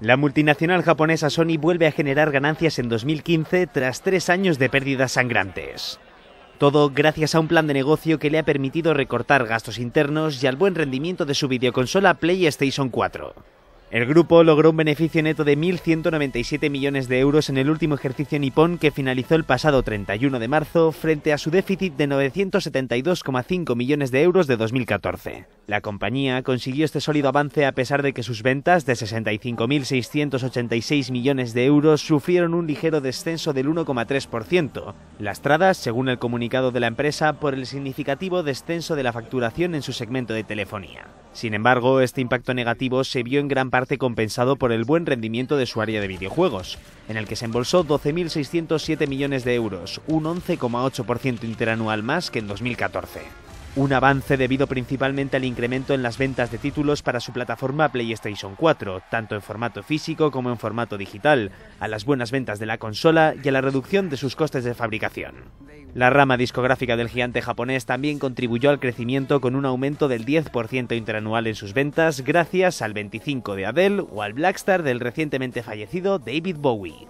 La multinacional japonesa Sony vuelve a generar ganancias en 2015 tras tres años de pérdidas sangrantes. Todo gracias a un plan de negocio que le ha permitido recortar gastos internos y al buen rendimiento de su videoconsola PlayStation 4. El grupo logró un beneficio neto de 1.197 millones de euros en el último ejercicio nipón que finalizó el pasado 31 de marzo frente a su déficit de 972,5 millones de euros de 2014. La compañía consiguió este sólido avance a pesar de que sus ventas de 65.686 millones de euros sufrieron un ligero descenso del 1,3%, lastradas, según el comunicado de la empresa, por el significativo descenso de la facturación en su segmento de telefonía. Sin embargo, este impacto negativo se vio en gran parte compensado por el buen rendimiento de su área de videojuegos, en el que se embolsó 12.607 millones de euros, un 11,8% interanual más que en 2014. Un avance debido principalmente al incremento en las ventas de títulos para su plataforma PlayStation 4, tanto en formato físico como en formato digital, a las buenas ventas de la consola y a la reducción de sus costes de fabricación. La rama discográfica del gigante japonés también contribuyó al crecimiento con un aumento del 10% interanual en sus ventas gracias al 25 de Adele o al Blackstar del recientemente fallecido David Bowie.